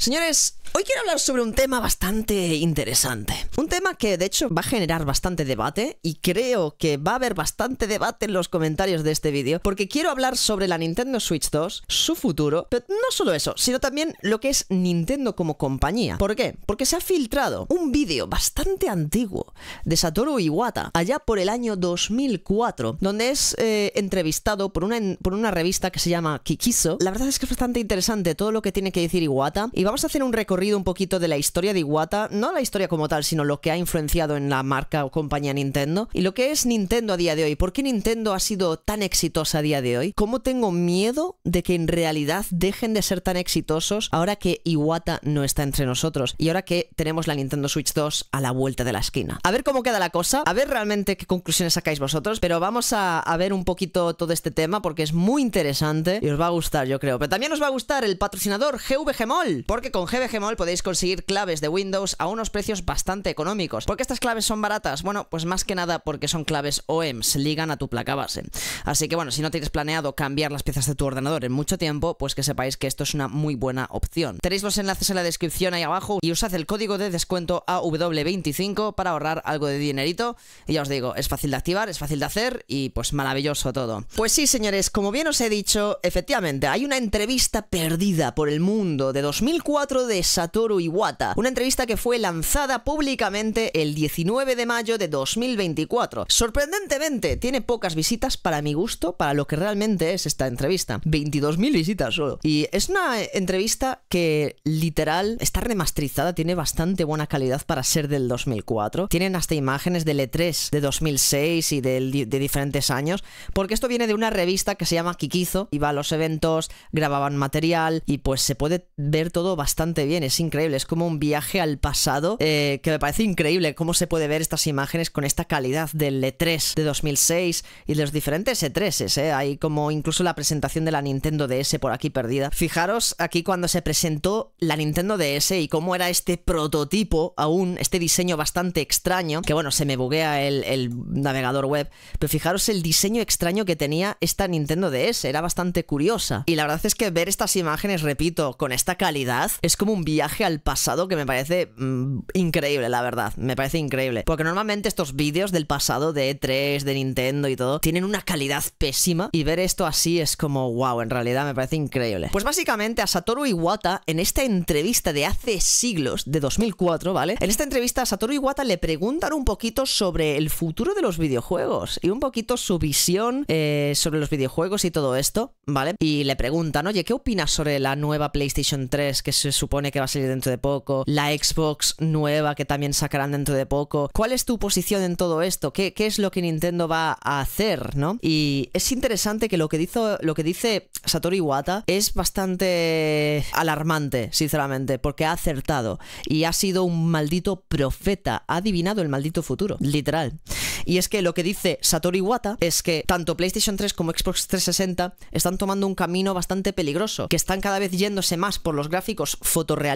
Señores, Hoy quiero hablar sobre un tema bastante interesante. Un tema que de hecho va a generar bastante debate y creo que va a haber bastante debate en los comentarios de este vídeo porque quiero hablar sobre la Nintendo Switch 2, su futuro, pero no solo eso, sino también lo que es Nintendo como compañía. ¿Por qué? Porque se ha filtrado un vídeo bastante antiguo de Satoru Iwata allá por el año 2004 donde es eh, entrevistado por una, por una revista que se llama Kikiso. La verdad es que es bastante interesante todo lo que tiene que decir Iwata y vamos a hacer un recorrido un poquito de la historia de Iwata, no la historia como tal, sino lo que ha influenciado en la marca o compañía Nintendo y lo que es Nintendo a día de hoy. ¿Por qué Nintendo ha sido tan exitosa a día de hoy? ¿Cómo tengo miedo de que en realidad dejen de ser tan exitosos ahora que Iwata no está entre nosotros y ahora que tenemos la Nintendo Switch 2 a la vuelta de la esquina? A ver cómo queda la cosa, a ver realmente qué conclusiones sacáis vosotros, pero vamos a, ver un poquito todo este tema porque es muy interesante y os va a gustar, yo creo. Pero también os va a gustar el patrocinador GVGMOL, porque con GVGMOL podéis conseguir claves de Windows a unos precios bastante económicos. ¿Por qué estas claves son baratas? Bueno, pues más que nada porque son claves OEMs, ligan a tu placa base. Así que bueno, si no tienes planeado cambiar las piezas de tu ordenador en mucho tiempo, pues que sepáis que esto es una muy buena opción. Tenéis los enlaces en la descripción ahí abajo y usad el código de descuento AW25 para ahorrar algo de dinerito. Y ya os digo, es fácil de activar, es fácil de hacer y pues maravilloso todo. Pues sí, señores, como bien os he dicho, efectivamente hay una entrevista perdida por el mundo de 2004 de Satoru Iwata, una entrevista que fue lanzada públicamente el 19 de mayo de 2024. Sorprendentemente, tiene pocas visitas para mi gusto, para lo que realmente es esta entrevista. 22.000 visitas solo. Y es una entrevista que literal está remasterizada, tiene bastante buena calidad para ser del 2004. Tienen hasta imágenes del E3 de 2006 y de, de diferentes años, porque esto viene de una revista que se llama Kikizo, iba a los eventos, grababan material y pues se puede ver todo bastante bien es increíble, es como un viaje al pasado eh, que me parece increíble cómo se puede ver estas imágenes con esta calidad del E3 de 2006 y de los diferentes E3s, s eh. Hay como incluso la presentación de la Nintendo DS por aquí perdida. Fijaros aquí cuando se presentó la Nintendo DS y cómo era este prototipo aún, este diseño bastante extraño, que bueno, se me buguea el, el navegador web, pero fijaros el diseño extraño que tenía esta Nintendo DS, era bastante curiosa. Y la verdad es que ver estas imágenes, repito, con esta calidad, es como un viaje al pasado que me parece mm, increíble, la verdad. Me parece increíble. Porque normalmente estos vídeos del pasado de E3, de Nintendo y todo, tienen una calidad pésima. Y ver esto así es como, wow, en realidad me parece increíble. Pues básicamente a Satoru Iwata, en esta entrevista de hace siglos, de 2004, ¿vale? En esta entrevista a Satoru Iwata le preguntan un poquito sobre el futuro de los videojuegos y un poquito su visión eh, sobre los videojuegos y todo esto, ¿vale? Y le preguntan, oye, ¿qué opinas sobre la nueva PlayStation 3 que se supone que va salir dentro de poco, la Xbox nueva que también sacarán dentro de poco. ¿Cuál es tu posición en todo esto? ¿Qué, qué es lo que Nintendo va a hacer, no? Y es interesante que lo que, lo que dice Satoru Iwata es bastante alarmante, sinceramente, porque ha acertado y ha sido un maldito profeta, ha adivinado el maldito futuro, literal. Y es que lo que dice Satoru Iwata es que tanto PlayStation 3 como Xbox 360 están tomando un camino bastante peligroso, que están cada vez yéndose más por los gráficos fotoreales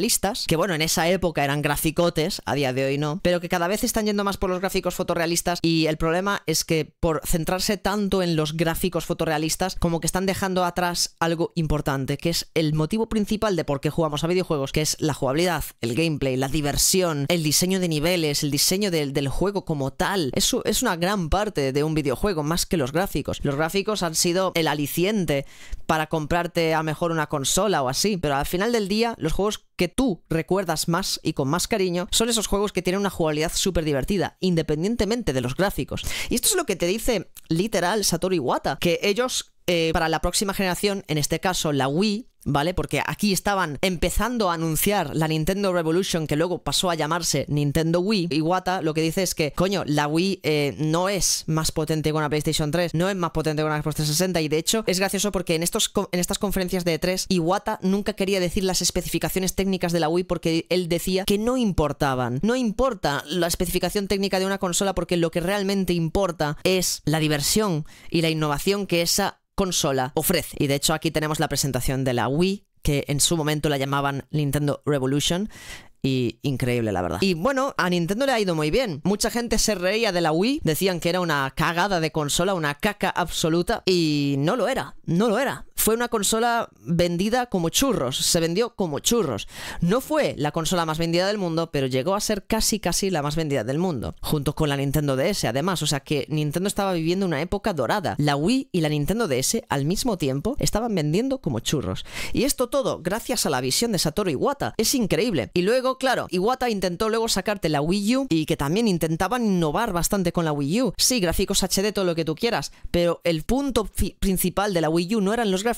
que bueno, en esa época eran graficotes, a día de hoy no, pero que cada vez están yendo más por los gráficos fotorrealistas y el problema es que por centrarse tanto en los gráficos fotorrealistas, como que están dejando atrás algo importante, que es el motivo principal de por qué jugamos a videojuegos, que es la jugabilidad, el gameplay, la diversión, el diseño de niveles, el diseño del, del juego como tal. Eso es una gran parte de un videojuego, más que los gráficos. Los gráficos han sido el aliciente para comprarte a mejor una consola o así, pero al final del día los juegos que tú recuerdas más y con más cariño son esos juegos que tienen una jugabilidad súper divertida, independientemente de los gráficos. Y esto es lo que te dice literal Satoru Iwata, que ellos eh, para la próxima generación, en este caso la Wii, ¿vale? Porque aquí estaban empezando a anunciar la Nintendo Revolution, que luego pasó a llamarse Nintendo Wii. Y Iwata lo que dice es que, coño, la Wii eh, no es más potente que una PlayStation 3, no es más potente que una Xbox 360, y de hecho es gracioso porque en, estos, en estas conferencias de E3, Iwata nunca quería decir las especificaciones técnicas de la Wii porque él decía que no importaban. No importa la especificación técnica de una consola porque lo que realmente importa es la diversión y la innovación que esa consola ofrece. Y de hecho aquí tenemos la presentación de la Wii, que en su momento la llamaban Nintendo Revolution. Y increíble, la verdad. Y bueno, a Nintendo le ha ido muy bien. Mucha gente se reía de la Wii, decían que era una cagada de consola, una caca absoluta, y no lo era, no lo era fue una consola vendida como churros, se vendió como churros. No fue la consola más vendida del mundo, pero llegó a ser casi casi la más vendida del mundo, junto con la Nintendo DS además, o sea que Nintendo estaba viviendo una época dorada. La Wii y la Nintendo DS al mismo tiempo estaban vendiendo como churros. Y esto todo gracias a la visión de Satoru Iwata, es increíble. Y luego, claro, Iwata intentó luego sacarte la Wii U y que también intentaban innovar bastante con la Wii U. Sí, gráficos HD, todo lo que tú quieras, pero el punto principal de la Wii U no eran los gráficos,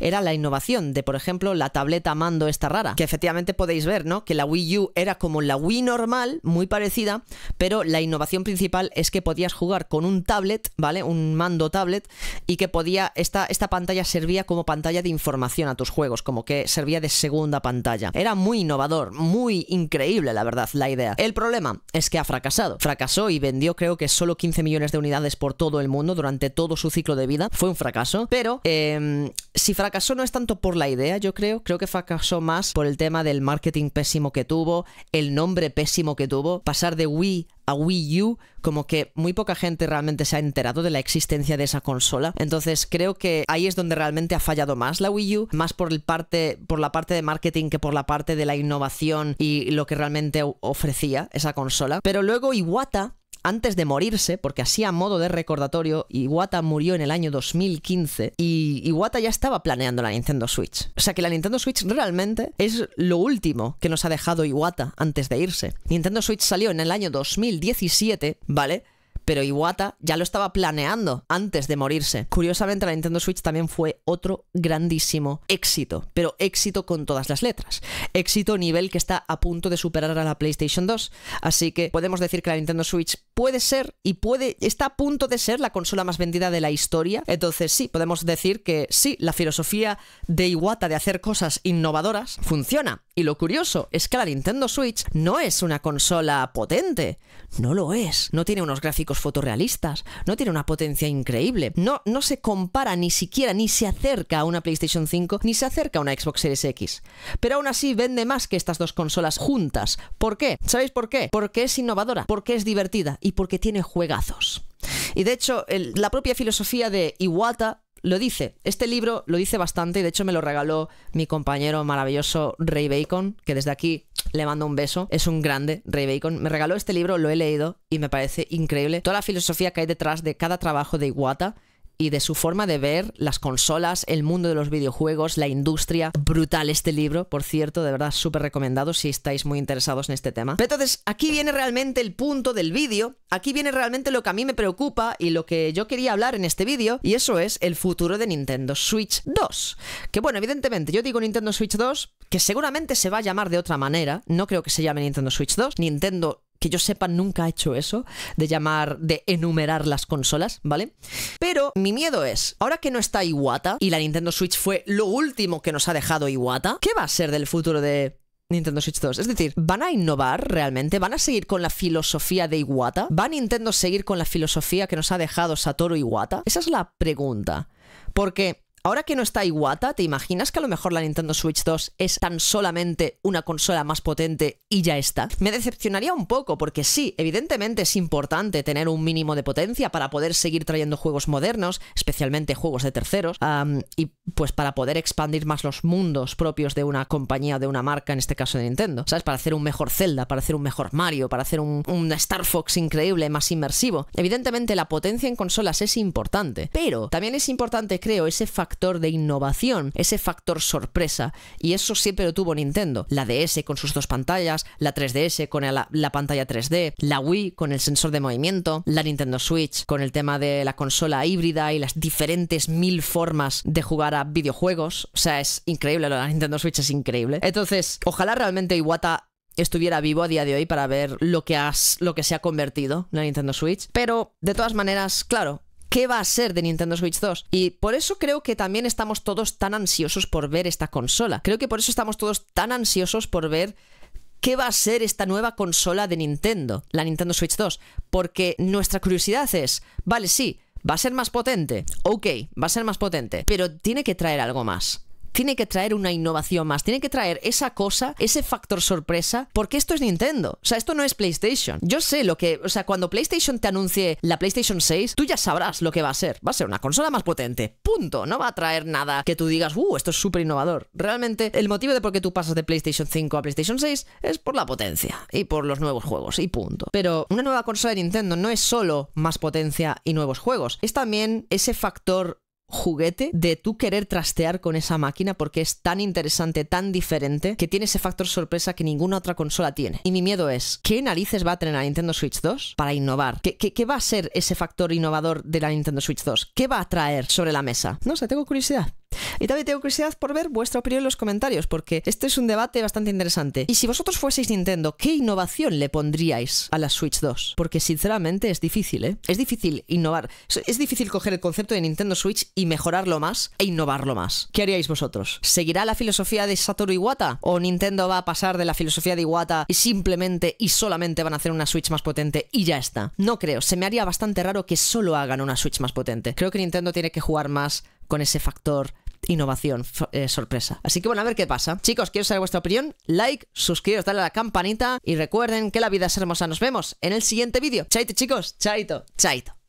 era la innovación de, por ejemplo, la tableta mando esta rara, que efectivamente podéis ver, ¿no? Que la Wii U era como la Wii normal, muy parecida, pero la innovación principal es que podías jugar con un tablet, ¿vale? Un mando tablet y que podía, esta, esta pantalla servía como pantalla de información a tus juegos, como que servía de segunda pantalla. Era muy innovador, muy increíble, la verdad, la idea. El problema es que ha fracasado. Fracasó y vendió creo que solo 15 millones de unidades por todo el mundo durante todo su ciclo de vida. Fue un fracaso, pero em, si fracasó no es tanto por la idea, yo creo, creo que fracasó más por el tema del marketing pésimo que tuvo, el nombre pésimo que tuvo, pasar de Wii a Wii U, como que muy poca gente realmente se ha enterado de la existencia de esa consola. Entonces creo que ahí es donde realmente ha fallado más la Wii U, más por, el parte, por la parte de marketing que por la parte de la innovación y lo que realmente ofrecía esa consola. Pero luego Iwata antes de morirse, porque así a modo de recordatorio, Iwata murió en el año 2015 y Iwata ya estaba planeando la Nintendo Switch. O sea que la Nintendo Switch realmente es lo último que nos ha dejado Iwata antes de irse. Nintendo Switch salió en el año 2017, ¿vale? pero Iwata ya lo estaba planeando antes de morirse. Curiosamente, la Nintendo Switch también fue otro grandísimo éxito, pero éxito con todas las letras. Éxito nivel que está a punto de superar a la PlayStation 2. Así que podemos decir que la Nintendo Switch puede ser y puede, está a punto de ser la consola más vendida de la historia. Entonces, sí, podemos decir que sí, la filosofía de Iwata de hacer cosas innovadoras funciona. Y lo curioso es que la Nintendo Switch no es una consola potente. No lo es. No tiene unos gráficos fotorrealistas, no tiene una potencia increíble, no, no se compara ni siquiera, ni se acerca a una PlayStation 5, ni se acerca a una Xbox Series X. Pero aún así vende más que estas dos consolas juntas. ¿Por qué? ¿Sabéis por qué? Porque es innovadora, porque es divertida y porque tiene juegazos. Y de hecho, la propia filosofía de Iwata lo dice. Este libro lo dice bastante y de hecho me lo regaló mi compañero maravilloso Ray Bacon, que desde aquí le mando un beso. Es un grande Ray Bacon. Me regaló este libro, lo he leído y me parece increíble. Toda la filosofía que hay detrás de cada trabajo de Iwata y de su forma de ver las consolas, el mundo de los videojuegos, la industria. Brutal este libro, por cierto, de verdad súper recomendado si estáis muy interesados en este tema. Pero entonces, aquí viene realmente el punto del vídeo, aquí viene realmente lo que a mí me preocupa y lo que yo quería hablar en este vídeo, y eso es el futuro de Nintendo Switch 2. Que bueno, evidentemente, yo digo Nintendo Switch 2, que seguramente se va a llamar de otra manera, no creo que se llame Nintendo Switch 2, Nintendo que yo sepa nunca ha hecho eso, de llamar, de enumerar las consolas, ¿vale? Pero mi miedo es, ahora que no está Iwata y la Nintendo Switch fue lo último que nos ha dejado Iwata, ¿qué va a ser del futuro de Nintendo Switch 2. Es decir, ¿van a innovar realmente? ¿Van a seguir con la filosofía de Iwata? ¿Va Nintendo a seguir con la filosofía que nos ha dejado Satoru Iwata? Esa es la pregunta. Porque Ahora que no está Iwata, ¿te imaginas que a lo mejor la Nintendo Switch 2 es tan solamente una consola más potente y ya está? Me decepcionaría un poco, porque sí, evidentemente es importante tener un mínimo de potencia para poder seguir trayendo juegos modernos, especialmente juegos de terceros, y pues para poder expandir más los mundos propios de una compañía de una marca, en este caso de Nintendo, ¿sabes? Para hacer un mejor Zelda, para hacer un mejor Mario, para hacer un Star Fox increíble, más inmersivo. Evidentemente la potencia en consolas es importante, pero también es importante, creo, ese factor de innovación, ese factor sorpresa. Y eso siempre lo tuvo Nintendo. La DS con sus dos pantallas, la 3DS con la, pantalla 3D, la Wii con el sensor de movimiento, la Nintendo Switch con el tema de la consola híbrida y las diferentes mil formas de jugar a videojuegos. O sea, es increíble, la Nintendo Switch es increíble. Entonces, ojalá realmente Iwata estuviera vivo a día de hoy para ver lo que, has, lo que se ha convertido la Nintendo Switch. Pero, de todas maneras, claro, qué va a ser de Nintendo Switch 2. Y por eso creo que también estamos todos tan ansiosos por ver esta consola. Creo que por eso estamos todos tan ansiosos por ver qué va a ser esta nueva consola de Nintendo, la Nintendo Switch 2. Porque nuestra curiosidad es, vale, sí, va a ser más potente. Ok, va a ser más potente, pero tiene que traer algo más tiene que traer una innovación más, tiene que traer esa cosa, ese factor sorpresa, porque esto es Nintendo. O sea, esto no es PlayStation. Yo sé lo que, o sea, cuando PlayStation te anuncie la PlayStation 6, tú ya sabrás lo que va a ser. Va a ser una consola más potente. Punto. No va a traer nada que tú digas, uh, esto es súper innovador. Realmente, el motivo de por qué tú pasas de PlayStation 5 a PlayStation 6 es por la potencia y por los nuevos juegos y punto. Pero una nueva consola de Nintendo no es solo más potencia y nuevos juegos, es también ese factor juguete de tú querer trastear con esa máquina porque es tan interesante, tan diferente, que tiene ese factor sorpresa que ninguna otra consola tiene. Y mi miedo es, ¿qué narices va a tener la Nintendo Switch 2 para innovar? ¿Qué, qué, qué va a ser ese factor innovador de la Nintendo Switch 2? ¿Qué va a traer sobre la mesa? No sé, tengo curiosidad. Y también tengo curiosidad por ver vuestra opinión en los comentarios, porque este es un debate bastante interesante. Y si vosotros fueseis Nintendo, ¿qué innovación le pondríais a la Switch 2? Porque sinceramente es difícil, ¿eh? Es difícil innovar. Es difícil coger el concepto de Nintendo Switch y mejorarlo más e innovarlo más. ¿Qué haríais vosotros? ¿Seguirá la filosofía de Satoru Iwata? ¿O Nintendo va a pasar de la filosofía de Iwata y simplemente y solamente van a hacer una Switch más potente y ya está? No creo. Se me haría bastante raro que solo hagan una Switch más potente. Creo que Nintendo tiene que jugar más con ese factor innovación, eh, sorpresa. Así que bueno, a ver qué pasa. Chicos, quiero saber vuestra opinión. Like, suscribiros, dale a la campanita y recuerden que la vida es hermosa. Nos vemos en el siguiente vídeo. Chaito, chicos. Chaito. Chaito.